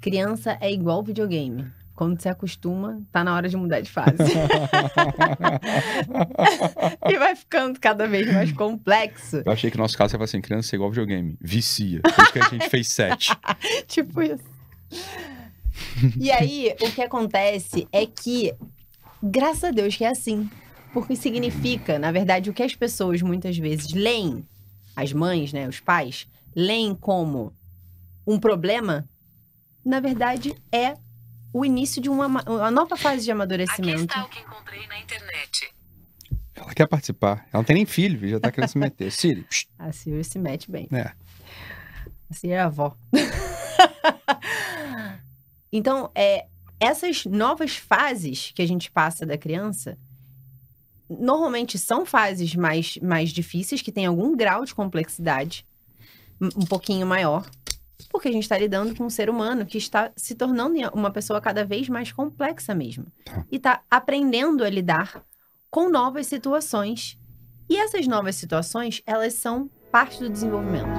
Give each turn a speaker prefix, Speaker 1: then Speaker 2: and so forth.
Speaker 1: criança é igual videogame. Quando se acostuma, tá na hora de mudar de fase. e vai ficando cada vez mais complexo.
Speaker 2: Eu achei que no nosso caso ia falar assim: criança é igual videogame. Vicia. Por isso que a gente fez sete.
Speaker 1: tipo isso. e aí, o que acontece é que, graças a Deus que é assim. Porque significa, na verdade, o que as pessoas muitas vezes leem, as mães, né, os pais, leem como um problema na verdade, é o início de uma, uma nova fase de amadurecimento. Aqui está o que encontrei na internet.
Speaker 3: Ela quer participar. Ela não tem nem filho, já tá querendo se meter. Siri.
Speaker 1: Psh. A Siri se mete bem. É. A Siri é a avó. então, é, essas novas fases que a gente passa da criança, normalmente são fases mais, mais difíceis, que tem algum grau de complexidade um pouquinho maior. Porque a gente está lidando com um ser humano que está se tornando uma pessoa cada vez mais complexa mesmo. Tá. E está aprendendo a lidar com novas situações. E essas novas situações, elas são parte do desenvolvimento.